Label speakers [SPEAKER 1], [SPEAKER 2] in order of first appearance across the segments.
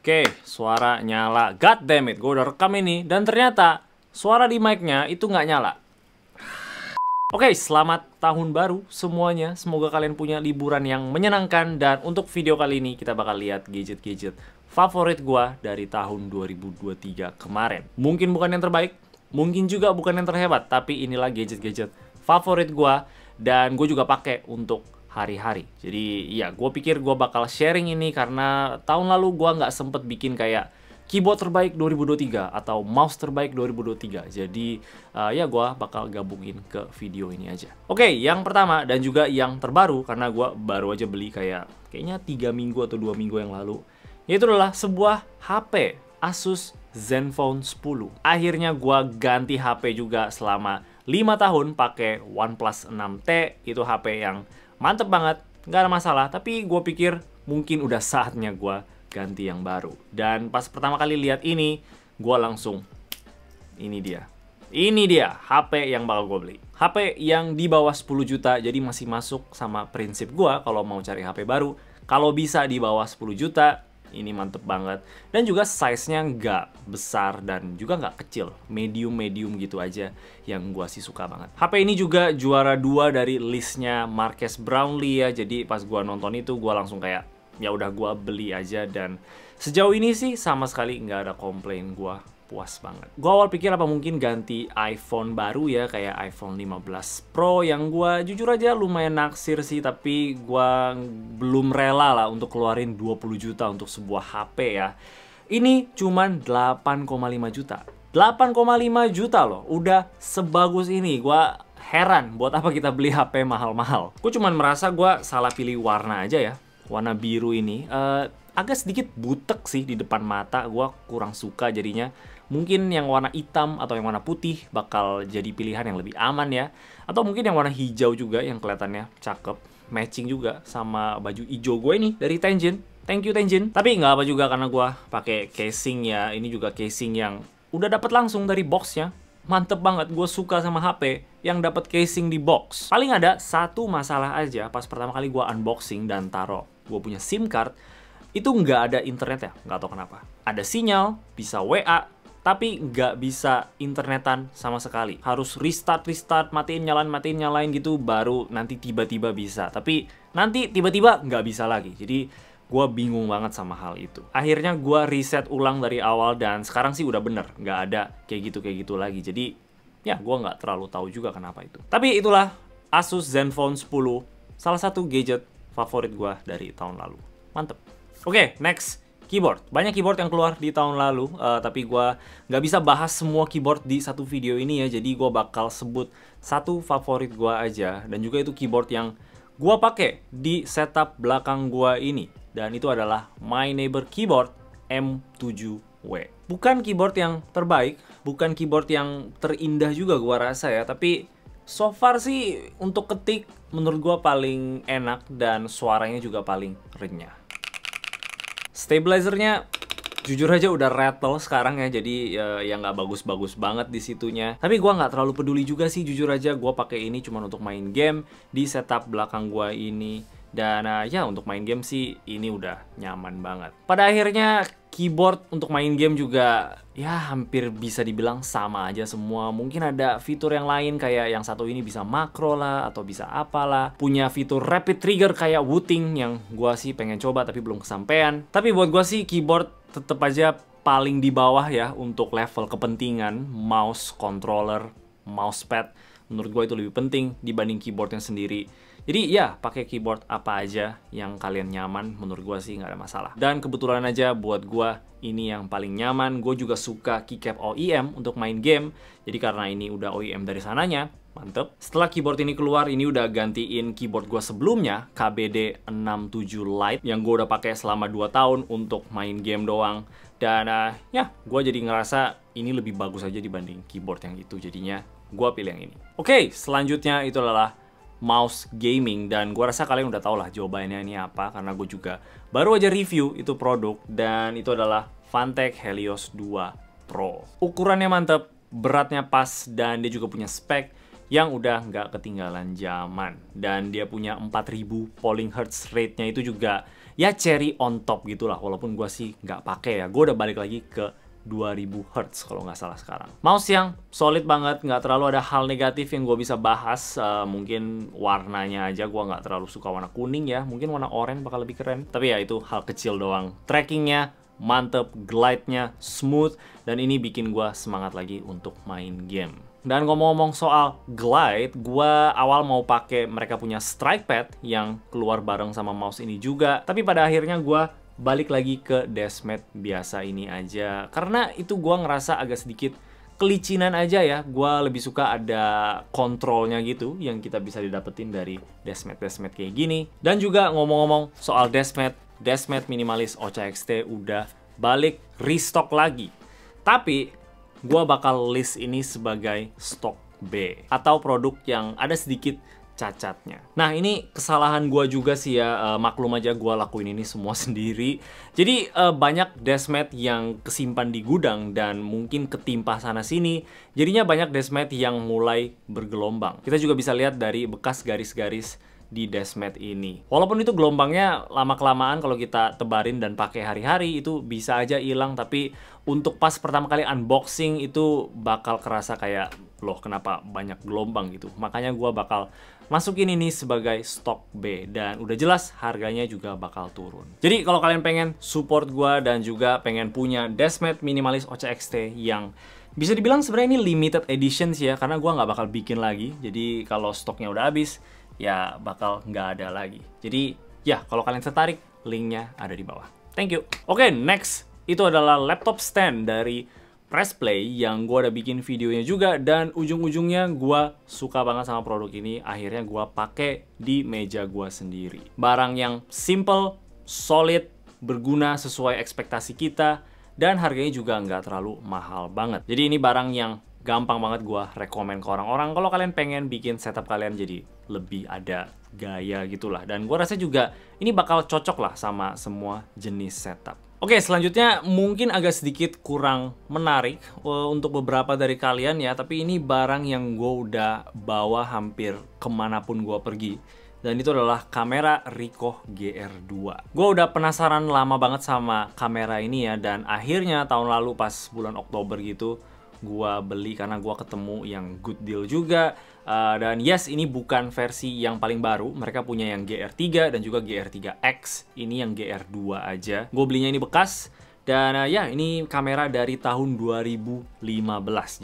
[SPEAKER 1] Oke, suara nyala. God damn it, gue udah rekam ini. Dan ternyata suara di mic-nya itu nggak nyala. Oke, selamat tahun baru semuanya. Semoga kalian punya liburan yang menyenangkan. Dan untuk video kali ini kita bakal lihat gadget-gadget favorit gue dari tahun 2023 kemarin. Mungkin bukan yang terbaik, mungkin juga bukan yang terhebat. Tapi inilah gadget-gadget favorit gue Dan gue juga pakai untuk hari-hari. Jadi ya gue pikir gue bakal sharing ini karena tahun lalu gue nggak sempet bikin kayak keyboard terbaik 2023 atau mouse terbaik 2023. Jadi uh, ya gue bakal gabungin ke video ini aja. Oke, okay, yang pertama dan juga yang terbaru karena gue baru aja beli kayak kayaknya tiga minggu atau dua minggu yang lalu. Yaitu adalah sebuah HP Asus Zenfone 10. Akhirnya gue ganti HP juga selama lima tahun pakai OnePlus 6T itu HP yang mantep banget, nggak ada masalah. Tapi gue pikir mungkin udah saatnya gue ganti yang baru. Dan pas pertama kali lihat ini, gue langsung, ini dia. Ini dia HP yang bakal gue beli. HP yang di bawah 10 juta, jadi masih masuk sama prinsip gue kalau mau cari HP baru. Kalau bisa di bawah 10 juta, ini mantep banget dan juga size nya nggak besar dan juga nggak kecil medium medium gitu aja yang gua sih suka banget HP ini juga juara dua dari listnya Marques Brownlee ya jadi pas gua nonton itu gua langsung kayak ya udah gua beli aja dan sejauh ini sih sama sekali nggak ada komplain gua puas banget. Gua awal pikir apa mungkin ganti iPhone baru ya, kayak iPhone 15 Pro yang gua jujur aja lumayan naksir sih, tapi gue belum rela lah untuk keluarin 20 juta untuk sebuah HP ya. Ini cuman 8,5 juta. 8,5 juta loh, udah sebagus ini. Gua heran buat apa kita beli HP mahal-mahal. Gue cuman merasa gue salah pilih warna aja ya. Warna biru ini uh, agak sedikit butek sih di depan mata. Gue kurang suka jadinya mungkin yang warna hitam atau yang warna putih bakal jadi pilihan yang lebih aman ya. Atau mungkin yang warna hijau juga yang kelihatannya cakep, matching juga sama baju hijau gue ini dari Tenjin. Thank you Tenjin. Tapi nggak apa juga karena gue pakai casing ya. Ini juga casing yang udah dapat langsung dari boxnya. Mantep banget, gue suka sama HP yang dapat casing di box. Paling ada satu masalah aja pas pertama kali gue unboxing dan taro gue punya SIM card, itu nggak ada internet ya nggak tau kenapa. Ada sinyal, bisa WA, tapi nggak bisa internetan sama sekali. Harus restart, restart, matiin, nyalain, matiin, nyalain gitu, baru nanti tiba-tiba bisa. Tapi nanti tiba-tiba nggak bisa lagi. Jadi gue bingung banget sama hal itu. Akhirnya gue riset ulang dari awal dan sekarang sih udah bener, nggak ada kayak gitu kayak gitu lagi. Jadi ya gue nggak terlalu tahu juga kenapa itu. Tapi itulah Asus ZenFone 10, salah satu gadget favorit gue dari tahun lalu. Mantep. Oke, okay, next keyboard. Banyak keyboard yang keluar di tahun lalu, uh, tapi gue nggak bisa bahas semua keyboard di satu video ini ya, jadi gue bakal sebut satu favorit gue aja, dan juga itu keyboard yang gue pakai di setup belakang gue ini, dan itu adalah My Neighbor Keyboard M7W. Bukan keyboard yang terbaik, bukan keyboard yang terindah juga gue rasa ya, tapi so far sih untuk ketik menurut gue paling enak dan suaranya juga paling renyah. Stabilizernya jujur aja udah rattle sekarang ya jadi ya, ya nggak bagus-bagus banget di situnya tapi gua nggak terlalu peduli juga sih jujur aja gua pakai ini cuma untuk main game di setup belakang gua ini dan uh, ya untuk main game sih ini udah nyaman banget. Pada akhirnya keyboard untuk main game juga ya hampir bisa dibilang sama aja semua. Mungkin ada fitur yang lain kayak yang satu ini bisa makro lah atau bisa apalah. Punya fitur rapid trigger kayak wooting yang gua sih pengen coba tapi belum kesampaian. Tapi buat gua sih keyboard tetap aja paling di bawah ya untuk level kepentingan mouse controller mousepad menurut gue itu lebih penting dibanding keyboardnya sendiri jadi ya pakai keyboard apa aja yang kalian nyaman menurut gue sih nggak ada masalah. Dan kebetulan aja buat gue ini yang paling nyaman. Gue juga suka keycap OEM untuk main game. Jadi karena ini udah OEM dari sananya, mantep. Setelah keyboard ini keluar, ini udah gantiin keyboard gue sebelumnya, KBD 67 Lite, yang gue udah pakai selama 2 tahun untuk main game doang. Dan uh, ya, gue jadi ngerasa ini lebih bagus aja dibanding keyboard yang itu. Jadinya gue pilih yang ini. Oke, selanjutnya itu adalah mouse gaming dan gue rasa kalian udah tau lah jawabannya ini apa karena gue juga baru aja review itu produk dan itu adalah Fantech Helios 2 Pro. Ukurannya mantep, beratnya pas dan dia juga punya spek yang udah nggak ketinggalan zaman dan dia punya 4000 polling hertz rate-nya itu juga ya cherry on top gitulah walaupun gue sih nggak pakai ya gue udah balik lagi ke 2000 Hz kalau nggak salah sekarang. Mouse yang solid banget, nggak terlalu ada hal negatif yang gue bisa bahas. Uh, mungkin warnanya aja gue nggak terlalu suka warna kuning ya. Mungkin warna oranye bakal lebih keren. Tapi ya itu hal kecil doang. Trackingnya mantep, glide-nya smooth. Dan ini bikin gue semangat lagi untuk main game. Dan ngomong-ngomong soal glide, gue awal mau pakai mereka punya strike pad yang keluar bareng sama mouse ini juga. Tapi pada akhirnya gue balik lagi ke desmet biasa ini aja karena itu gua ngerasa agak sedikit kelicinan aja ya gua lebih suka ada kontrolnya gitu yang kita bisa didapetin dari desmet desmet kayak gini dan juga ngomong-ngomong soal desmet desmet minimalis Ocha XT udah balik restock lagi tapi gua bakal list ini sebagai stok B atau produk yang ada sedikit cacatnya. Nah ini kesalahan gue juga sih ya, uh, maklum aja gue lakuin ini semua sendiri. Jadi uh, banyak desmet yang kesimpan di gudang dan mungkin ketimpa sana sini, jadinya banyak desmet yang mulai bergelombang. Kita juga bisa lihat dari bekas garis-garis di desmet ini. Walaupun itu gelombangnya lama-kelamaan kalau kita tebarin dan pakai hari-hari itu bisa aja hilang tapi untuk pas pertama kali unboxing itu bakal kerasa kayak loh kenapa banyak gelombang gitu. Makanya gue bakal masukin ini sebagai stok B dan udah jelas harganya juga bakal turun. Jadi kalau kalian pengen support gue dan juga pengen punya Desmet minimalis XT yang bisa dibilang sebenarnya ini limited edition sih ya karena gue nggak bakal bikin lagi. Jadi kalau stoknya udah habis ya bakal nggak ada lagi. Jadi ya kalau kalian tertarik linknya ada di bawah. Thank you. Oke okay, next itu adalah laptop stand dari press play yang gue udah bikin videonya juga dan ujung-ujungnya gue suka banget sama produk ini akhirnya gue pakai di meja gue sendiri barang yang simple solid berguna sesuai ekspektasi kita dan harganya juga nggak terlalu mahal banget jadi ini barang yang gampang banget gue rekomen ke orang-orang kalau kalian pengen bikin setup kalian jadi lebih ada gaya gitulah dan gue rasa juga ini bakal cocok lah sama semua jenis setup Oke, selanjutnya mungkin agak sedikit kurang menarik uh, untuk beberapa dari kalian ya, tapi ini barang yang gue udah bawa hampir kemanapun gue pergi. Dan itu adalah kamera Ricoh GR2. Gue udah penasaran lama banget sama kamera ini ya, dan akhirnya tahun lalu pas bulan Oktober gitu, gue beli karena gue ketemu yang good deal juga Eh, dan yes, ini bukan versi yang paling baru. Mereka punya yang GR3 dan juga GR3X. Ini yang GR2 aja. Gue belinya ini bekas. Dan uh, ya, ini kamera dari tahun 2015.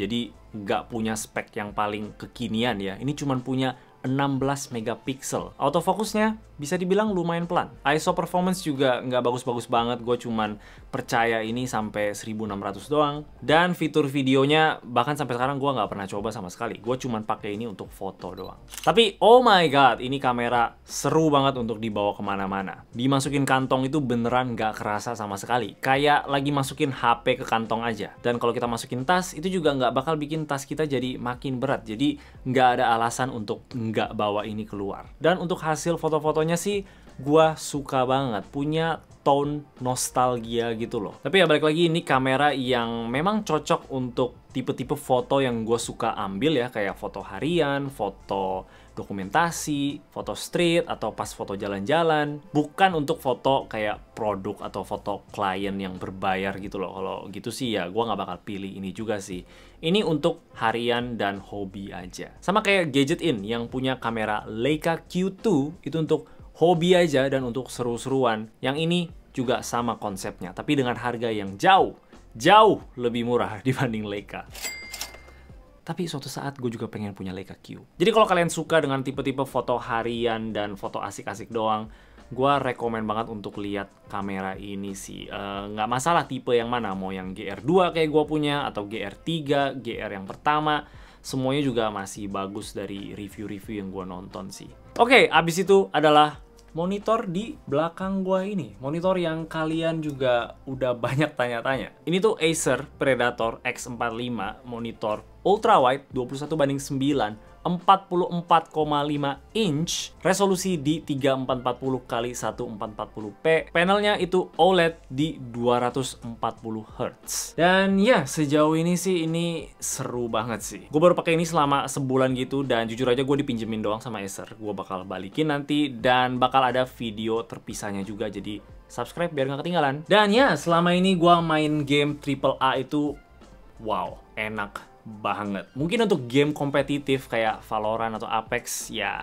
[SPEAKER 1] Jadi nggak punya spek yang paling kekinian ya. Ini cuma punya 16 megapiksel. Autofokusnya bisa dibilang lumayan pelan. ISO performance juga nggak bagus-bagus banget, gue cuman percaya ini sampai 1600 doang. Dan fitur videonya bahkan sampai sekarang gue nggak pernah coba sama sekali. Gue cuman pakai ini untuk foto doang. Tapi oh my god, ini kamera seru banget untuk dibawa kemana-mana. Dimasukin kantong itu beneran nggak kerasa sama sekali. Kayak lagi masukin HP ke kantong aja. Dan kalau kita masukin tas, itu juga nggak bakal bikin tas kita jadi makin berat. Jadi nggak ada alasan untuk nggak bawa ini keluar. Dan untuk hasil foto-fotonya pokoknya sih gua suka banget punya tone nostalgia gitu loh tapi ya balik lagi ini kamera yang memang cocok untuk tipe-tipe foto yang gue suka ambil ya kayak foto harian, foto dokumentasi, foto street atau pas foto jalan-jalan bukan untuk foto kayak produk atau foto klien yang berbayar gitu loh kalau gitu sih ya gue nggak bakal pilih ini juga sih ini untuk harian dan hobi aja sama kayak gadget in yang punya kamera Leica Q2 itu untuk hobi aja dan untuk seru-seruan. Yang ini juga sama konsepnya, tapi dengan harga yang jauh, jauh lebih murah dibanding Leica. Tapi suatu saat gue juga pengen punya Leica Q. Jadi kalau kalian suka dengan tipe-tipe foto harian dan foto asik-asik doang, gue rekomen banget untuk lihat kamera ini sih. Eh, nggak uh, masalah tipe yang mana, mau yang GR2 kayak gue punya, atau GR3, GR yang pertama, semuanya juga masih bagus dari review-review yang gue nonton sih. Oke, okay, abis itu adalah monitor di belakang gua ini. Monitor yang kalian juga udah banyak tanya-tanya. Ini tuh Acer Predator X45 monitor ultrawide 21 banding 9 44,5 inch, resolusi di 3440 kali 1440p, panelnya itu OLED di 240 Hz. Dan ya, sejauh ini sih ini seru banget sih. Gue baru pakai ini selama sebulan gitu dan jujur aja gue dipinjemin doang sama Acer. Gue bakal balikin nanti dan bakal ada video terpisahnya juga jadi subscribe biar nggak ketinggalan. Dan ya, selama ini gue main game triple A itu wow, enak banget. Mungkin untuk game kompetitif kayak Valorant atau Apex ya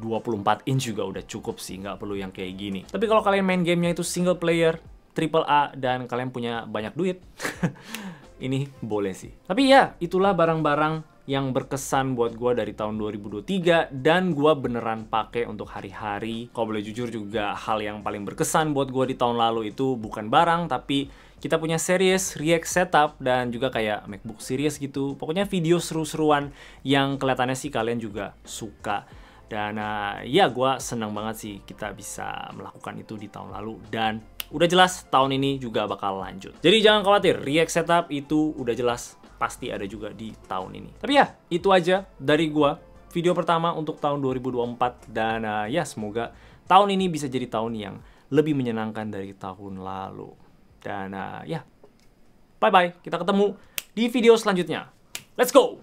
[SPEAKER 1] 24 inch juga udah cukup sih, nggak perlu yang kayak gini. Tapi kalau kalian main gamenya itu single player, triple A dan kalian punya banyak duit, ini boleh sih. Tapi ya, itulah barang-barang yang berkesan buat gue dari tahun 2023 dan gue beneran pakai untuk hari-hari. Kalau boleh jujur juga hal yang paling berkesan buat gue di tahun lalu itu bukan barang tapi kita punya series react setup dan juga kayak MacBook series gitu. Pokoknya video seru-seruan yang kelihatannya sih kalian juga suka. Dan uh, ya gue senang banget sih kita bisa melakukan itu di tahun lalu dan udah jelas tahun ini juga bakal lanjut. Jadi jangan khawatir, react setup itu udah jelas pasti ada juga di tahun ini. Tapi ya, itu aja dari gua video pertama untuk tahun 2024 dan uh, ya semoga tahun ini bisa jadi tahun yang lebih menyenangkan dari tahun lalu. Dan uh, ya, bye-bye. Kita ketemu di video selanjutnya. Let's go!